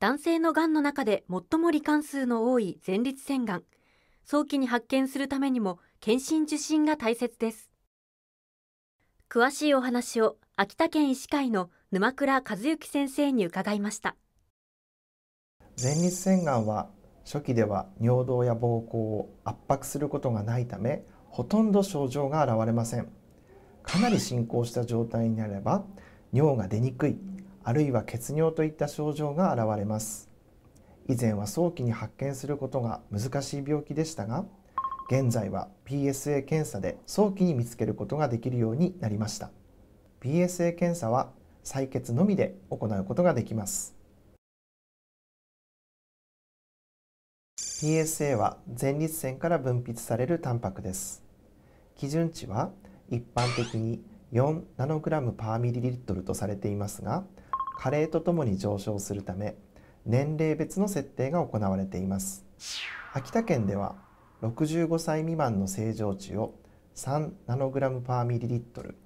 男性のがんの中で最も罹患数の多い前立腺がん早期に発見するためにも検診受診が大切です詳しいお話を秋田県医師会の沼倉和幸先生に伺いました前立腺がんは初期では尿道や膀胱を圧迫することがないためほとんど症状が現れませんかなり進行した状態になれば尿が出にくいあるいは血尿といった症状が現れます以前は早期に発見することが難しい病気でしたが現在は PSA 検査で早期に見つけることができるようになりました PSA 検査は採血のみで行うことができます PSA は前立腺から分泌されるタンパクです基準値は一般的に4ナノグラムパーミリリットルとされていますが加齢とともに上昇するため年齢別の設定が行われています秋田県では65歳未満の正常値を3ナノグラムパーミリリットル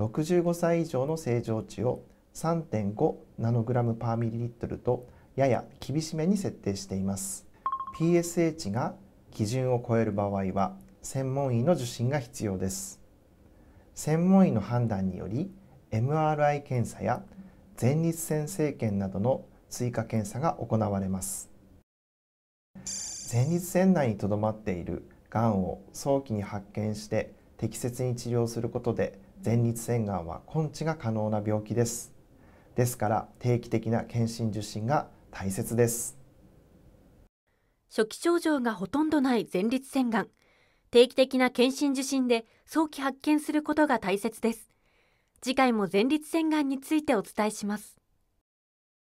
65歳以上の正常値を3.5ナノグラムパーミリリットルとやや厳しめに設定しています p s 値が基準を超える場合は専門医の受診が必要です専門医の判断により MRI 検査や前立腺生検などの追加検査が行われます前立腺内にとどまっているがんを早期に発見して適切に治療することで前立腺がんは根治が可能な病気ですですから定期的な検診受診が大切です初期症状がほとんどない前立腺がん定期的な検診受診で早期発見することが大切です次回も前立腺がんについてお伝えします